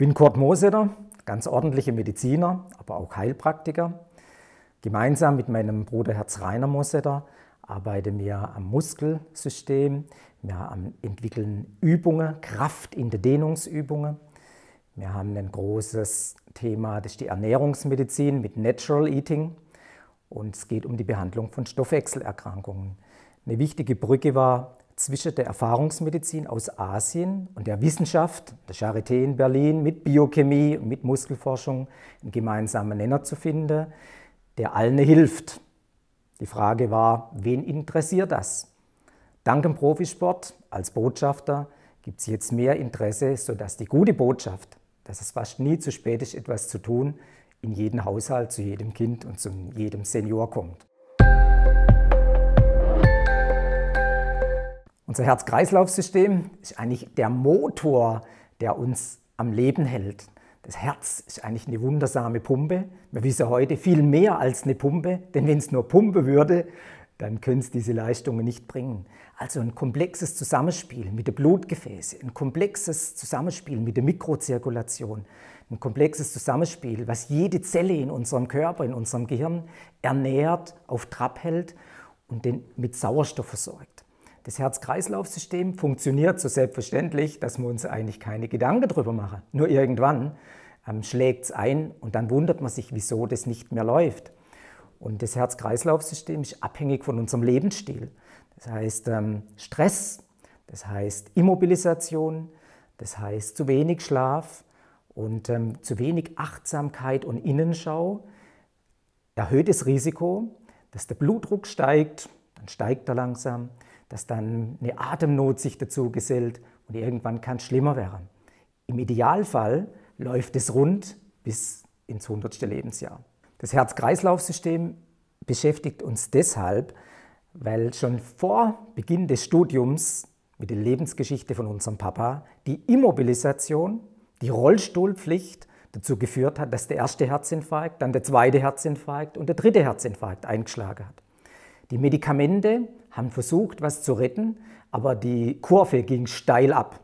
bin Kurt Moseter, ganz ordentlicher Mediziner, aber auch Heilpraktiker. Gemeinsam mit meinem Bruder Herz Rainer Moseter arbeiten wir am Muskelsystem, wir entwickeln Übungen, Kraft in der Dehnungsübungen. Wir haben ein großes Thema, das ist die Ernährungsmedizin mit Natural Eating und es geht um die Behandlung von Stoffwechselerkrankungen. Eine wichtige Brücke war zwischen der Erfahrungsmedizin aus Asien und der Wissenschaft, der Charité in Berlin, mit Biochemie und mit Muskelforschung einen gemeinsamen Nenner zu finden, der allen hilft. Die Frage war, wen interessiert das? Dank dem Profisport als Botschafter gibt es jetzt mehr Interesse, sodass die gute Botschaft, dass es fast nie zu spät ist, etwas zu tun, in jeden Haushalt, zu jedem Kind und zu jedem Senior kommt. Unser Herz-Kreislauf-System ist eigentlich der Motor, der uns am Leben hält. Das Herz ist eigentlich eine wundersame Pumpe. Wir wissen heute viel mehr als eine Pumpe, denn wenn es nur Pumpe würde, dann könnte es diese Leistungen nicht bringen. Also ein komplexes Zusammenspiel mit den Blutgefäßen, ein komplexes Zusammenspiel mit der Mikrozirkulation, ein komplexes Zusammenspiel, was jede Zelle in unserem Körper, in unserem Gehirn ernährt, auf Trab hält und den mit Sauerstoff versorgt. Das Herz-Kreislauf-System funktioniert so selbstverständlich, dass wir uns eigentlich keine Gedanken darüber machen. Nur irgendwann ähm, schlägt es ein und dann wundert man sich, wieso das nicht mehr läuft. Und das Herz-Kreislauf-System ist abhängig von unserem Lebensstil. Das heißt ähm, Stress, das heißt Immobilisation, das heißt zu wenig Schlaf und ähm, zu wenig Achtsamkeit und Innenschau erhöht das Risiko, dass der Blutdruck steigt, dann steigt er langsam, dass dann eine Atemnot sich dazu gesellt und irgendwann kann es schlimmer werden. Im Idealfall läuft es rund bis ins 100. Lebensjahr. Das Herz-Kreislauf-System beschäftigt uns deshalb, weil schon vor Beginn des Studiums mit der Lebensgeschichte von unserem Papa die Immobilisation, die Rollstuhlpflicht dazu geführt hat, dass der erste Herzinfarkt, dann der zweite Herzinfarkt und der dritte Herzinfarkt eingeschlagen hat. Die Medikamente haben versucht, was zu retten, aber die Kurve ging steil ab.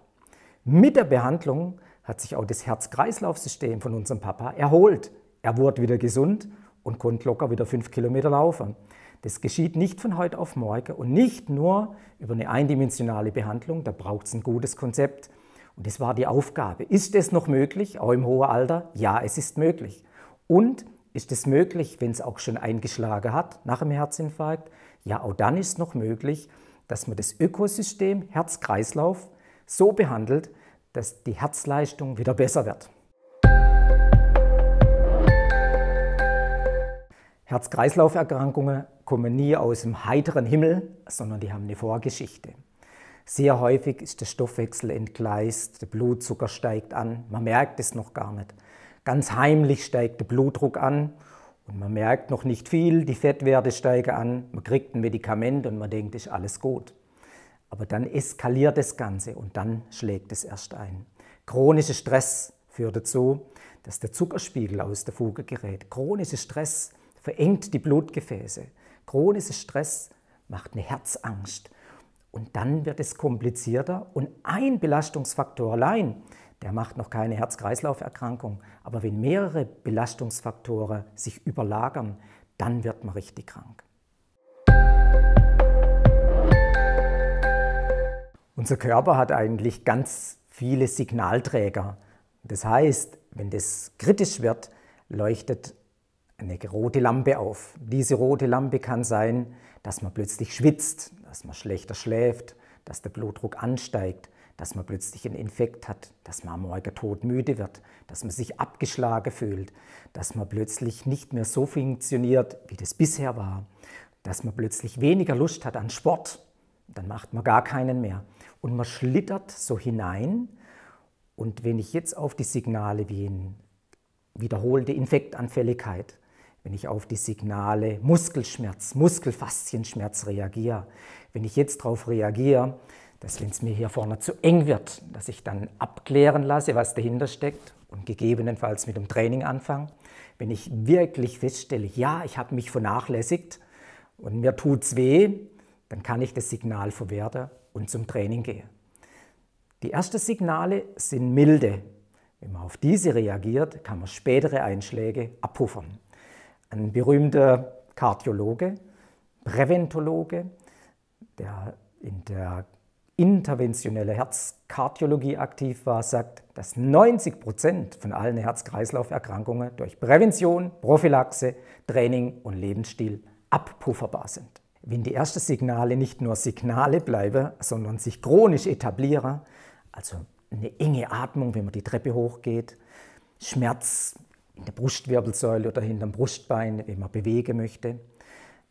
Mit der Behandlung hat sich auch das Herz-Kreislauf-System von unserem Papa erholt. Er wurde wieder gesund und konnte locker wieder fünf Kilometer laufen. Das geschieht nicht von heute auf morgen und nicht nur über eine eindimensionale Behandlung, da braucht es ein gutes Konzept. Und das war die Aufgabe. Ist es noch möglich, auch im hohen Alter? Ja, es ist möglich. Und ist es möglich, wenn es auch schon eingeschlagen hat nach dem Herzinfarkt? Ja, auch dann ist noch möglich, dass man das Ökosystem Herz-Kreislauf so behandelt, dass die Herzleistung wieder besser wird. Herz-Kreislauf-Erkrankungen kommen nie aus dem heiteren Himmel, sondern die haben eine Vorgeschichte. Sehr häufig ist der Stoffwechsel entgleist, der Blutzucker steigt an, man merkt es noch gar nicht. Ganz heimlich steigt der Blutdruck an und man merkt noch nicht viel, die Fettwerte steigen an, man kriegt ein Medikament und man denkt, ist alles gut. Aber dann eskaliert das Ganze und dann schlägt es erst ein. Chronischer Stress führt dazu, dass der Zuckerspiegel aus der Fuge gerät. Chronischer Stress verengt die Blutgefäße. Chronischer Stress macht eine Herzangst. Und dann wird es komplizierter und ein Belastungsfaktor allein der macht noch keine Herz-Kreislauf-Erkrankung. Aber wenn mehrere Belastungsfaktoren sich überlagern, dann wird man richtig krank. Unser Körper hat eigentlich ganz viele Signalträger. Das heißt, wenn das kritisch wird, leuchtet eine rote Lampe auf. Diese rote Lampe kann sein, dass man plötzlich schwitzt, dass man schlechter schläft, dass der Blutdruck ansteigt dass man plötzlich einen Infekt hat, dass man am Morgen todmüde wird, dass man sich abgeschlagen fühlt, dass man plötzlich nicht mehr so funktioniert, wie das bisher war, dass man plötzlich weniger Lust hat an Sport, dann macht man gar keinen mehr. Und man schlittert so hinein. Und wenn ich jetzt auf die Signale wie in wiederholte Infektanfälligkeit, wenn ich auf die Signale Muskelschmerz, Muskelfaszienschmerz reagiere, wenn ich jetzt darauf reagiere, dass wenn es mir hier vorne zu eng wird, dass ich dann abklären lasse, was dahinter steckt und gegebenenfalls mit dem Training anfange. Wenn ich wirklich feststelle, ja, ich habe mich vernachlässigt und mir tut es weh, dann kann ich das Signal verwerten und zum Training gehen. Die ersten Signale sind milde. Wenn man auf diese reagiert, kann man spätere Einschläge abpuffern. Ein berühmter Kardiologe, Präventologe, der in der interventionelle Herzkardiologie aktiv war, sagt, dass 90 Prozent von allen Herz-Kreislauf-Erkrankungen durch Prävention, Prophylaxe, Training und Lebensstil abpufferbar sind. Wenn die ersten Signale nicht nur Signale bleiben, sondern sich chronisch etablieren, also eine enge Atmung, wenn man die Treppe hochgeht, Schmerz in der Brustwirbelsäule oder hinterm Brustbein, wenn man bewegen möchte,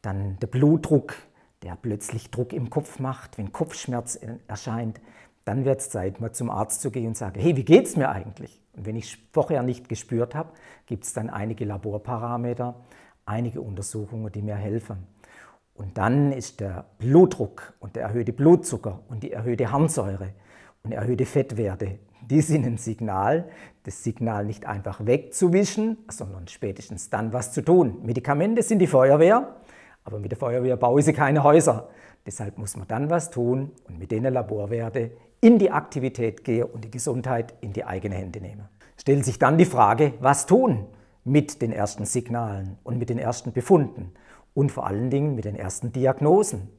dann der Blutdruck, der plötzlich Druck im Kopf macht, wenn Kopfschmerz äh, erscheint, dann wird es Zeit, mal zum Arzt zu gehen und sagen, hey, wie geht es mir eigentlich? Und wenn ich vorher nicht gespürt habe, gibt es dann einige Laborparameter, einige Untersuchungen, die mir helfen. Und dann ist der Blutdruck und der erhöhte Blutzucker und die erhöhte Harnsäure und erhöhte Fettwerte, die sind ein Signal, das Signal nicht einfach wegzuwischen, sondern spätestens dann was zu tun. Medikamente sind die Feuerwehr, aber mit der Feuerwehr baue ich keine Häuser. Deshalb muss man dann was tun und mit denen Laborwerte in die Aktivität gehe und die Gesundheit in die eigene Hände nehme. Stellt sich dann die Frage, was tun mit den ersten Signalen und mit den ersten Befunden und vor allen Dingen mit den ersten Diagnosen.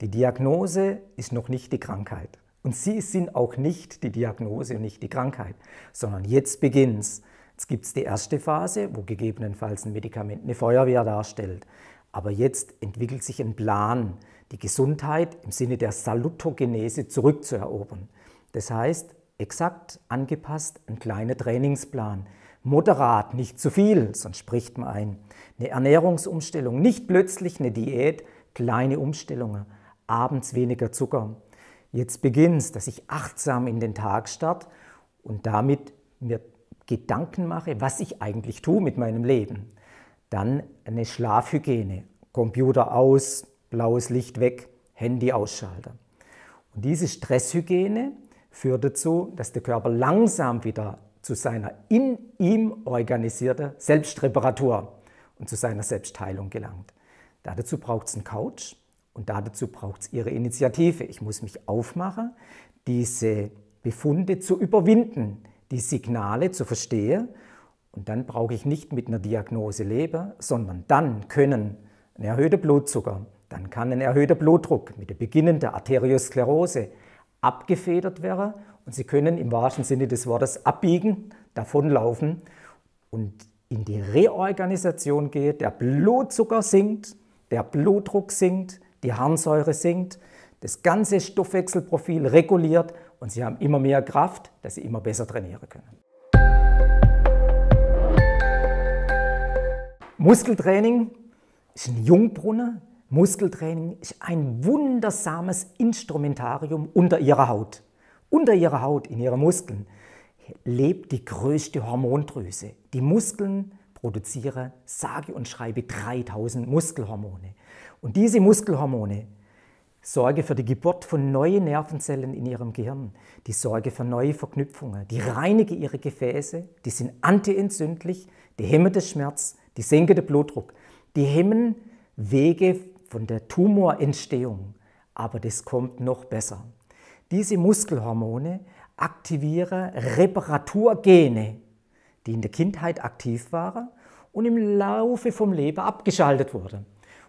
Die Diagnose ist noch nicht die Krankheit. Und sie sind auch nicht die Diagnose und nicht die Krankheit, sondern jetzt beginnt es. Jetzt gibt es die erste Phase, wo gegebenenfalls ein Medikament eine Feuerwehr darstellt. Aber jetzt entwickelt sich ein Plan, die Gesundheit im Sinne der Salutogenese zurückzuerobern. Das heißt, exakt angepasst ein kleiner Trainingsplan. Moderat, nicht zu viel, sonst spricht man ein. Eine Ernährungsumstellung, nicht plötzlich eine Diät, kleine Umstellungen. Abends weniger Zucker. Jetzt beginnt's, dass ich achtsam in den Tag starte und damit mir Gedanken mache, was ich eigentlich tue mit meinem Leben. Dann eine Schlafhygiene. Computer aus, blaues Licht weg, Handy ausschalten. Und diese Stresshygiene führt dazu, dass der Körper langsam wieder zu seiner in ihm organisierten Selbstreparatur und zu seiner Selbstheilung gelangt. Dazu braucht es einen Couch und dazu braucht es Ihre Initiative. Ich muss mich aufmachen, diese Befunde zu überwinden, die Signale zu verstehen und dann brauche ich nicht mit einer Diagnose leben, sondern dann können ein erhöhter Blutzucker, dann kann ein erhöhter Blutdruck mit der beginnenden Arteriosklerose abgefedert werden und Sie können im wahrsten Sinne des Wortes abbiegen, davonlaufen und in die Reorganisation gehen. Der Blutzucker sinkt, der Blutdruck sinkt, die Harnsäure sinkt, das ganze Stoffwechselprofil reguliert und Sie haben immer mehr Kraft, dass Sie immer besser trainieren können. Muskeltraining ist ein Jungbrunnen. Muskeltraining ist ein wundersames Instrumentarium unter ihrer Haut. Unter ihrer Haut, in ihren Muskeln, lebt die größte Hormondrüse. Die Muskeln produzieren sage und schreibe 3000 Muskelhormone. Und diese Muskelhormone sorgen für die Geburt von neuen Nervenzellen in ihrem Gehirn, die sorgen für neue Verknüpfungen, die reinigen ihre Gefäße, die sind antientzündlich, die hemmen den Schmerz, die senken den Blutdruck. Die hemmen Wege von der Tumorentstehung, aber das kommt noch besser. Diese Muskelhormone aktivieren Reparaturgene, die in der Kindheit aktiv waren und im Laufe vom Leben abgeschaltet wurden.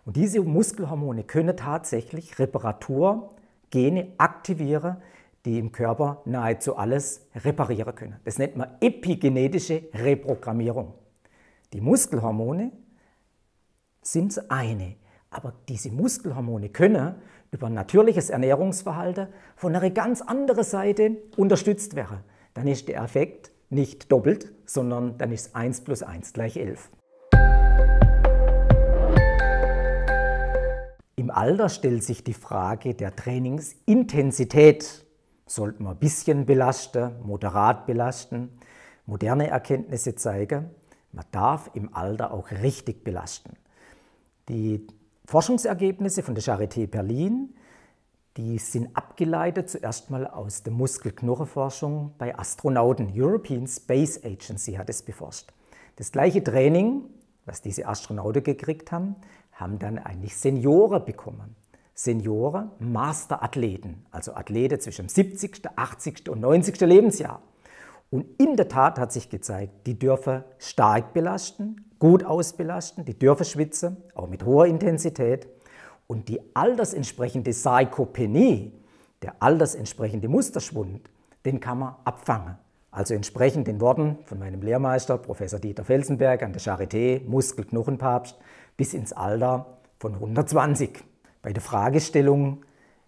Und diese Muskelhormone können tatsächlich Reparaturgene aktivieren, die im Körper nahezu alles reparieren können. Das nennt man epigenetische Reprogrammierung. Die Muskelhormone sind das eine, aber diese Muskelhormone können über ein natürliches Ernährungsverhalten von einer ganz anderen Seite unterstützt werden. Dann ist der Effekt nicht doppelt, sondern dann ist 1 plus 1 gleich 11. Im Alter stellt sich die Frage der Trainingsintensität. Sollten wir ein bisschen belasten, moderat belasten? Moderne Erkenntnisse zeigen, man darf im Alter auch richtig belasten. Die Forschungsergebnisse von der Charité Berlin, die sind abgeleitet zuerst mal aus der Muskelknochenforschung bei Astronauten. European Space Agency hat es beforscht. Das gleiche Training, was diese Astronauten gekriegt haben, haben dann eigentlich Senioren bekommen. Senioren, Masterathleten, also Athleten zwischen dem 70., 80. und 90. Lebensjahr. Und in der Tat hat sich gezeigt, die Dörfer stark belasten, gut ausbelasten, die Dörfer schwitzen, auch mit hoher Intensität. Und die altersentsprechende Sarkopenie, der altersentsprechende Musterschwund, den kann man abfangen. Also entsprechend den Worten von meinem Lehrmeister, Professor Dieter Felsenberg an der Charité, Muskelknochenpapst, bis ins Alter von 120. Bei der Fragestellung,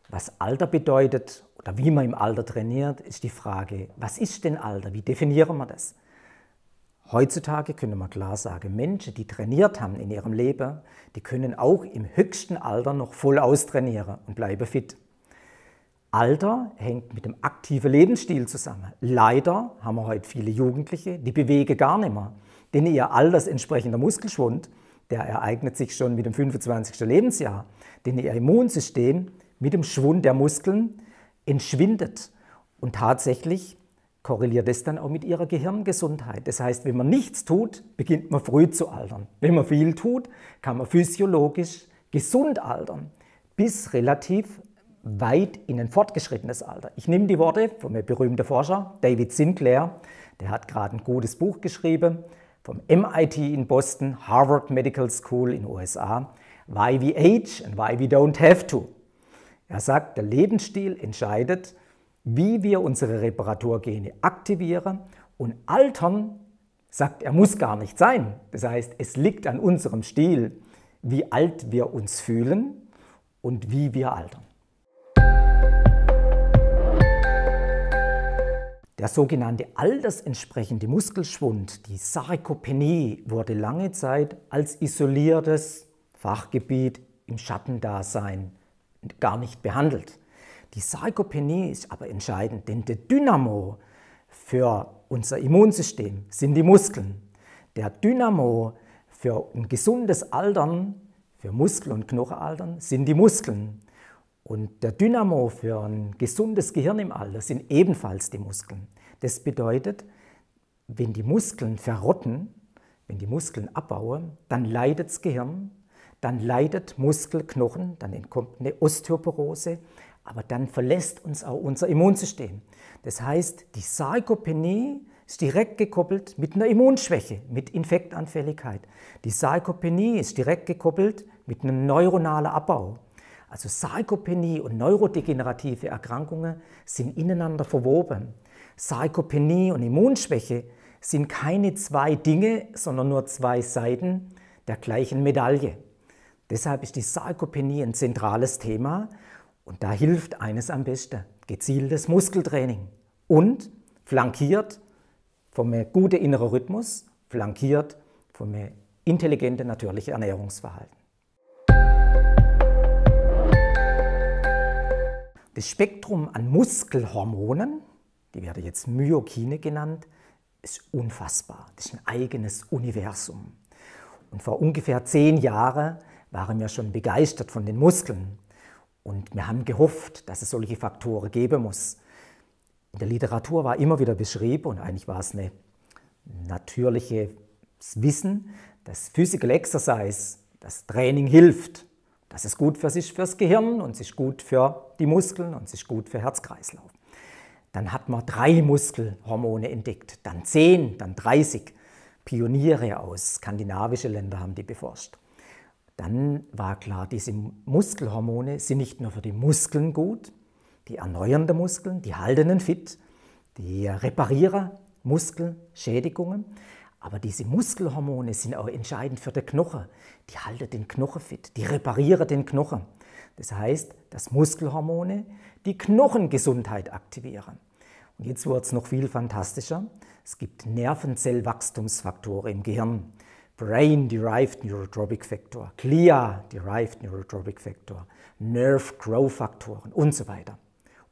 was Alter bedeutet oder wie man im Alter trainiert, ist die Frage, was ist denn Alter? Wie definieren wir das? Heutzutage können wir klar sagen, Menschen, die trainiert haben in ihrem Leben, die können auch im höchsten Alter noch voll austrainieren und bleiben fit. Alter hängt mit dem aktiven Lebensstil zusammen. Leider haben wir heute viele Jugendliche, die bewegen gar nicht mehr, denn ihr altersentsprechender Muskelschwund, der ereignet sich schon mit dem 25. Lebensjahr, denn ihr Immunsystem mit dem Schwund der Muskeln entschwindet. Und tatsächlich korreliert es dann auch mit ihrer Gehirngesundheit. Das heißt, wenn man nichts tut, beginnt man früh zu altern. Wenn man viel tut, kann man physiologisch gesund altern, bis relativ weit in ein fortgeschrittenes Alter. Ich nehme die Worte von einem berühmten Forscher, David Sinclair, der hat gerade ein gutes Buch geschrieben, vom MIT in Boston, Harvard Medical School in den USA, Why We Age and Why We Don't Have To. Er sagt, der Lebensstil entscheidet, wie wir unsere Reparaturgene aktivieren und altern, sagt er, muss gar nicht sein. Das heißt, es liegt an unserem Stil, wie alt wir uns fühlen und wie wir altern. Der sogenannte altersentsprechende Muskelschwund, die Sarkopenie, wurde lange Zeit als isoliertes Fachgebiet im Schattendasein gar nicht behandelt. Die Sarkopenie ist aber entscheidend, denn der Dynamo für unser Immunsystem sind die Muskeln. Der Dynamo für ein gesundes Altern, für Muskel- und Knochenaltern sind die Muskeln. Und der Dynamo für ein gesundes Gehirn im Alter sind ebenfalls die Muskeln. Das bedeutet, wenn die Muskeln verrotten, wenn die Muskeln abbauen, dann leidet das Gehirn dann leidet Muskelknochen, dann entkommt eine Osteoporose, aber dann verlässt uns auch unser Immunsystem. Das heißt, die Sarkopenie ist direkt gekoppelt mit einer Immunschwäche, mit Infektanfälligkeit. Die Sarkopenie ist direkt gekoppelt mit einem neuronalen Abbau. Also Sarkopenie und neurodegenerative Erkrankungen sind ineinander verwoben. Sarkopenie und Immunschwäche sind keine zwei Dinge, sondern nur zwei Seiten der gleichen Medaille. Deshalb ist die Sarkopenie ein zentrales Thema und da hilft eines am besten, gezieltes Muskeltraining und flankiert von einem guten inneren Rhythmus, flankiert von einem intelligenten natürlichen Ernährungsverhalten. Das Spektrum an Muskelhormonen, die werden jetzt Myokine genannt, ist unfassbar. Das ist ein eigenes Universum. Und vor ungefähr zehn Jahren waren wir schon begeistert von den Muskeln und wir haben gehofft, dass es solche Faktoren geben muss. In der Literatur war immer wieder beschrieben und eigentlich war es ein natürliches Wissen, dass Physical Exercise, das Training hilft. Das ist gut für sich, fürs Gehirn und es ist gut für die Muskeln und es ist gut für Herzkreislauf. Dann hat man drei Muskelhormone entdeckt, dann zehn, dann 30. Pioniere aus skandinavischen Ländern haben die beforscht. Dann war klar, diese Muskelhormone sind nicht nur für die Muskeln gut, die erneuern der Muskeln, die halten fit, die reparieren Muskelschädigungen, aber diese Muskelhormone sind auch entscheidend für den Knochen. Die halten den Knochen fit, die reparieren den Knochen. Das heißt, dass Muskelhormone die Knochengesundheit aktivieren. Und jetzt wird es noch viel fantastischer. Es gibt Nervenzellwachstumsfaktoren im Gehirn. Brain-Derived Neurotropic Factor, CLIA-Derived Neurotropic Factor, Nerve Growth Faktoren und so weiter.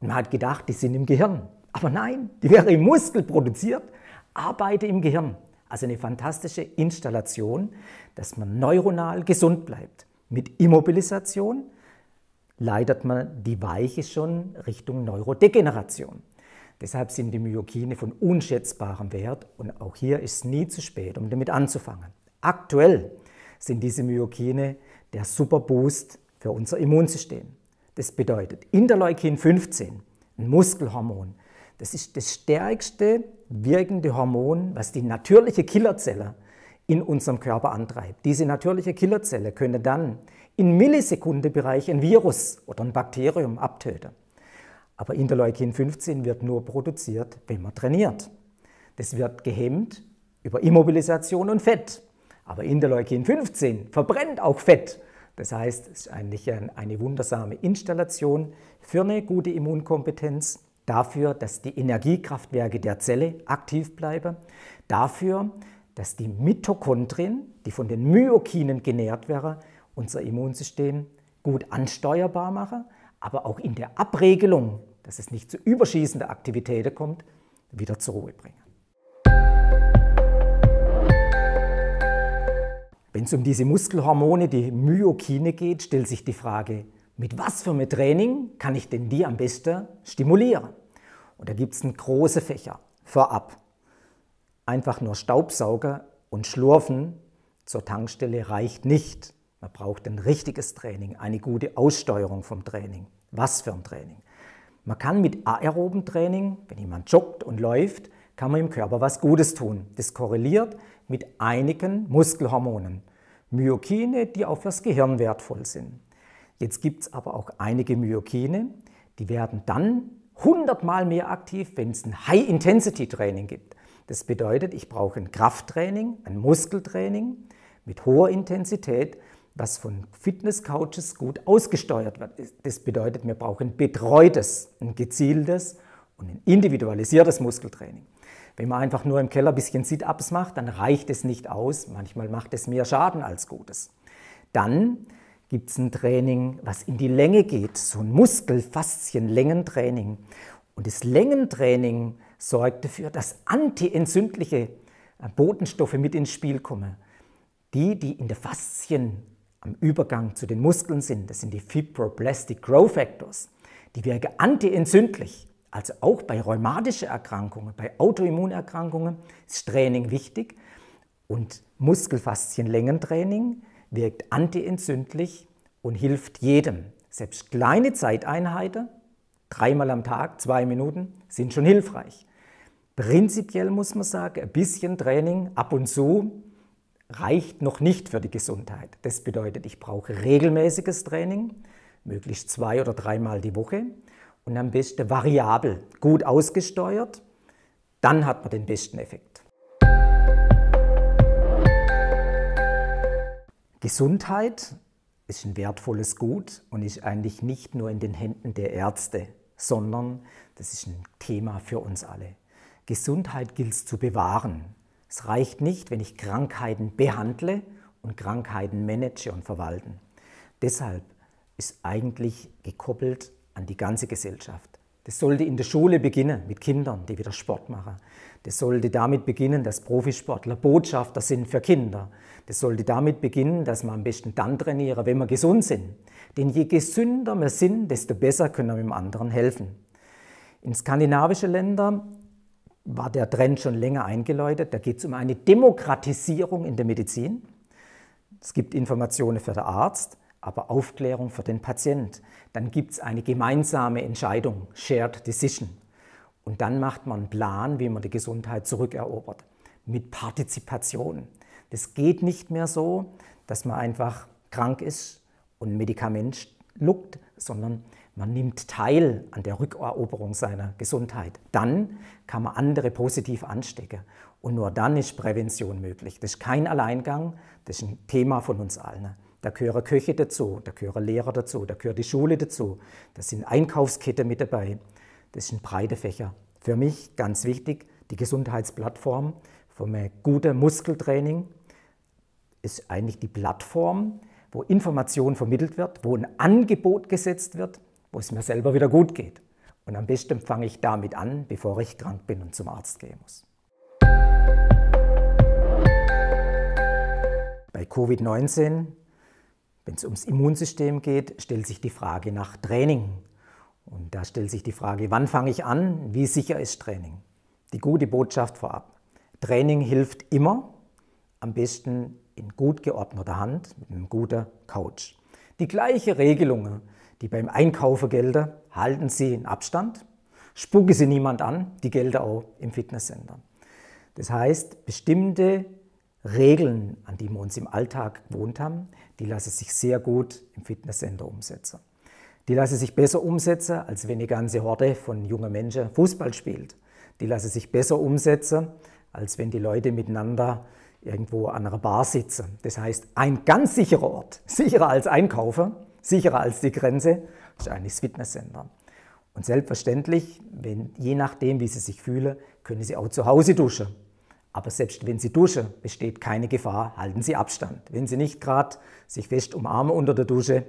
Und man hat gedacht, die sind im Gehirn. Aber nein, die wäre im Muskel produziert, arbeite im Gehirn. Also eine fantastische Installation, dass man neuronal gesund bleibt. Mit Immobilisation leitet man die Weiche schon Richtung Neurodegeneration. Deshalb sind die Myokine von unschätzbarem Wert und auch hier ist es nie zu spät, um damit anzufangen. Aktuell sind diese Myokine der Superboost für unser Immunsystem. Das bedeutet Interleukin 15, ein Muskelhormon. Das ist das stärkste wirkende Hormon, was die natürliche Killerzelle in unserem Körper antreibt. Diese natürliche Killerzelle könnte dann im Millisekundenbereich ein Virus oder ein Bakterium abtöten. Aber Interleukin 15 wird nur produziert, wenn man trainiert. Das wird gehemmt über Immobilisation und Fett. Aber Interleukin 15 verbrennt auch Fett. Das heißt, es ist eigentlich eine wundersame Installation für eine gute Immunkompetenz, dafür, dass die Energiekraftwerke der Zelle aktiv bleiben, dafür, dass die Mitochondrien, die von den Myokinen genährt werden, unser Immunsystem gut ansteuerbar machen, aber auch in der Abregelung, dass es nicht zu überschießender Aktivitäten kommt, wieder zur Ruhe bringen. Wenn es um diese Muskelhormone, die Myokine geht, stellt sich die Frage, mit was für einem Training kann ich denn die am besten stimulieren? Und da gibt es einen großen Fächer vorab. Einfach nur Staubsauger und Schlurfen zur Tankstelle reicht nicht. Man braucht ein richtiges Training, eine gute Aussteuerung vom Training. Was für ein Training? Man kann mit aeroben Training, wenn jemand joggt und läuft, kann man im Körper was Gutes tun. Das korreliert mit einigen Muskelhormonen. Myokine, die auch fürs Gehirn wertvoll sind. Jetzt gibt es aber auch einige Myokine, die werden dann 100 Mal mehr aktiv, wenn es ein High-Intensity-Training gibt. Das bedeutet, ich brauche ein Krafttraining, ein Muskeltraining mit hoher Intensität, was von Fitness-Couches gut ausgesteuert wird. Das bedeutet, wir brauchen betreutes, ein gezieltes und ein individualisiertes Muskeltraining. Wenn man einfach nur im Keller ein bisschen Sit-ups macht, dann reicht es nicht aus. Manchmal macht es mehr Schaden als Gutes. Dann gibt es ein Training, was in die Länge geht, so ein Muskelfaszien-Längentraining. Und das Längentraining sorgt dafür, dass antientzündliche äh, Botenstoffe mit ins Spiel kommen. Die, die in der Faszien am Übergang zu den Muskeln sind, das sind die Fibroblastic Growth Factors. Die wirken antientzündlich. Also auch bei rheumatischen Erkrankungen, bei Autoimmunerkrankungen ist Training wichtig. Und Muskelfaszienlängentraining wirkt antientzündlich und hilft jedem. Selbst kleine Zeiteinheiten, dreimal am Tag, zwei Minuten, sind schon hilfreich. Prinzipiell muss man sagen, ein bisschen Training ab und zu reicht noch nicht für die Gesundheit. Das bedeutet, ich brauche regelmäßiges Training, möglichst zwei oder dreimal die Woche und am besten variabel, gut ausgesteuert, dann hat man den besten Effekt. Gesundheit ist ein wertvolles Gut und ist eigentlich nicht nur in den Händen der Ärzte, sondern das ist ein Thema für uns alle. Gesundheit gilt es zu bewahren. Es reicht nicht, wenn ich Krankheiten behandle und Krankheiten manage und verwalten. Deshalb ist eigentlich gekoppelt an die ganze Gesellschaft. Das sollte in der Schule beginnen, mit Kindern, die wieder Sport machen. Das sollte damit beginnen, dass Profisportler Botschafter sind für Kinder. Das sollte damit beginnen, dass man am besten dann trainieren, wenn wir gesund sind. Denn je gesünder wir sind, desto besser können wir dem anderen helfen. In skandinavischen Ländern war der Trend schon länger eingeläutet. Da geht es um eine Demokratisierung in der Medizin. Es gibt Informationen für den Arzt, aber Aufklärung für den Patient. Dann gibt es eine gemeinsame Entscheidung, Shared Decision. Und dann macht man einen Plan, wie man die Gesundheit zurückerobert, mit Partizipation. Das geht nicht mehr so, dass man einfach krank ist und ein Medikament schluckt, sondern man nimmt teil an der Rückeroberung seiner Gesundheit. Dann kann man andere positiv anstecken. Und nur dann ist Prävention möglich. Das ist kein Alleingang, das ist ein Thema von uns allen. Da gehören Köche dazu, da gehören Lehrer dazu, da gehört die Schule dazu. Da sind Einkaufskette mit dabei. Das sind breite Fächer. Für mich ganz wichtig, die Gesundheitsplattform vom guten Muskeltraining ist eigentlich die Plattform, wo Information vermittelt wird, wo ein Angebot gesetzt wird, wo es mir selber wieder gut geht. Und am besten fange ich damit an, bevor ich krank bin und zum Arzt gehen muss. Bei Covid-19 wenn es ums Immunsystem geht, stellt sich die Frage nach Training. Und da stellt sich die Frage, wann fange ich an, wie sicher ist Training? Die gute Botschaft vorab. Training hilft immer, am besten in gut geordneter Hand mit einem guten Couch. Die gleiche Regelung, die beim Einkaufen gelten, halten Sie in Abstand, spucken Sie niemand an, die gelten auch im Fitnesscenter. Das heißt, bestimmte Regeln, an die wir uns im Alltag gewohnt haben, die lassen sich sehr gut im Fitnesscenter umsetzen. Die lassen sich besser umsetzen, als wenn eine ganze Horde von jungen Menschen Fußball spielt. Die lassen sich besser umsetzen, als wenn die Leute miteinander irgendwo an einer Bar sitzen. Das heißt, ein ganz sicherer Ort, sicherer als Einkaufen, sicherer als die Grenze, ist eigentlich das Fitnesscenter. Und selbstverständlich, wenn, je nachdem, wie sie sich fühlen, können sie auch zu Hause duschen. Aber selbst wenn Sie duschen, besteht keine Gefahr, halten Sie Abstand. Wenn Sie nicht gerade sich fest umarmen unter der Dusche,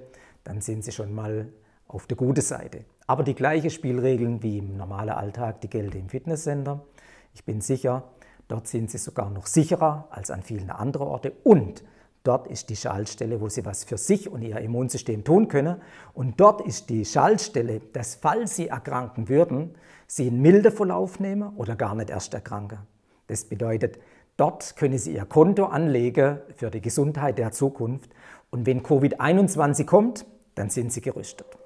dann sind Sie schon mal auf der guten Seite. Aber die gleichen Spielregeln wie im normalen Alltag, die gelten im Fitnesscenter. Ich bin sicher, dort sind Sie sogar noch sicherer als an vielen anderen Orten. Und dort ist die Schaltstelle, wo Sie was für sich und Ihr Immunsystem tun können. Und dort ist die Schaltstelle, dass, falls Sie erkranken würden, Sie einen milden Verlauf nehmen oder gar nicht erst erkranken. Das bedeutet, dort können Sie Ihr Konto anlegen für die Gesundheit der Zukunft und wenn Covid-21 kommt, dann sind Sie gerüstet.